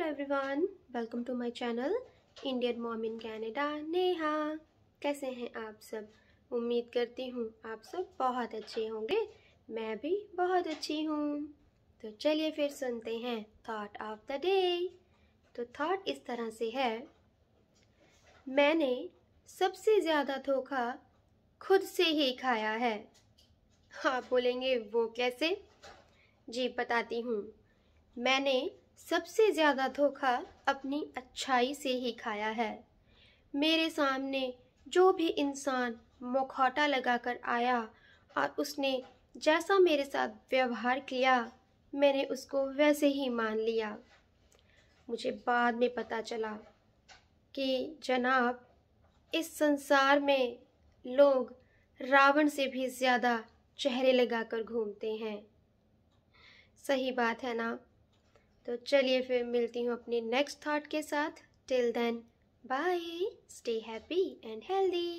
hello everyone welcome to my channel Indian mom in Canada Neha कैसे हैं आप सब उम्मीद करती हूँ आप सब बहुत अच्छे होंगे मैं भी बहुत अच्छी हूँ तो चलिए फिर सुनते हैं थॉट ऑफ द डे तो थॉट इस तरह से है मैंने सबसे ज़्यादा धोखा खुद से ही खाया है आप बोलेंगे वो कैसे जी बताती हूँ मैंने सबसे ज़्यादा धोखा अपनी अच्छाई से ही खाया है मेरे सामने जो भी इंसान मुखौटा लगाकर आया और उसने जैसा मेरे साथ व्यवहार किया मैंने उसको वैसे ही मान लिया मुझे बाद में पता चला कि जनाब इस संसार में लोग रावण से भी ज़्यादा चेहरे लगाकर घूमते हैं सही बात है ना तो चलिए फिर मिलती हूँ अपने नेक्स्ट थॉट के साथ till then bye stay happy and healthy